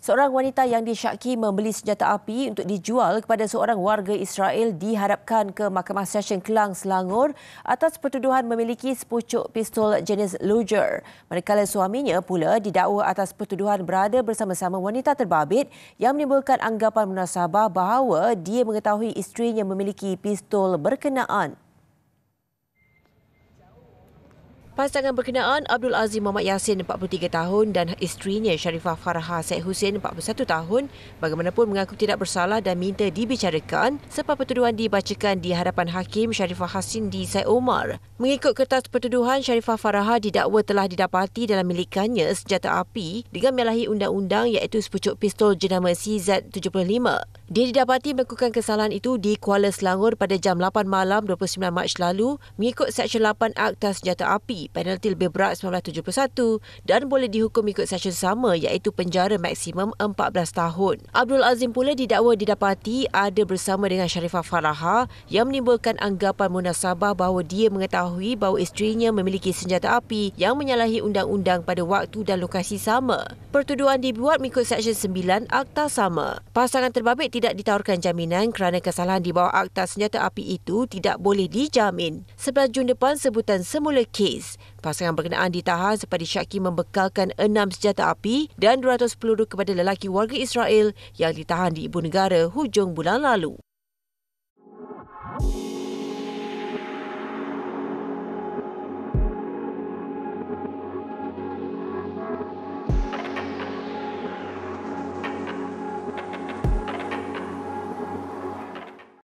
Seorang wanita yang disyaki membeli senjata api untuk dijual kepada seorang warga Israel diharapkan ke Mahkamah Session Kelang Selangor atas pertuduhan memiliki sepucuk pistol jenis Luger. Manakala suaminya pula didakwa atas pertuduhan berada bersama-sama wanita terbabit yang menimbulkan anggapan munasabah bahawa dia mengetahui isterinya memiliki pistol berkenaan. Pasangan berkenaan Abdul Aziz Muhammad Yasin 43 tahun dan isterinya Sharifah Farha Syed Hussein 41 tahun bagaimanapun mengaku tidak bersalah dan minta dibicarakan sebab pertuduhan dibacakan di hadapan Hakim Sharifah Hasin di Syed Omar. Mengikut kertas pertuduhan, Sharifah Farha didakwa telah didapati dalam milikannya senjata api dengan melalui undang-undang iaitu sepucuk pistol jenama CZ-75. Dia didapati melakukan kesalahan itu di Kuala Selangor pada jam 8 malam 29 Mac lalu mengikut Seksyen 8 Akta Senjata Api penalti lebih berat 1971 dan boleh dihukum ikut sesyen sama iaitu penjara maksimum 14 tahun. Abdul Azim pula didakwa didapati ada bersama dengan Sharifah Faraha yang menimbulkan anggapan munasabah bahawa dia mengetahui bahawa isterinya memiliki senjata api yang menyalahi undang-undang pada waktu dan lokasi sama. Pertuduhan dibuat mengikut Seksyen 9 Akta Sama. Pasangan terbabit tidak ditawarkan jaminan kerana kesalahan di bawah Akta Senjata Api itu tidak boleh dijamin. Sebelah Jun depan sebutan semula kes. Pasangan berkenaan ditahan sempat syaki membekalkan enam senjata api dan 200 peluru kepada lelaki warga Israel yang ditahan di ibu negara hujung bulan lalu.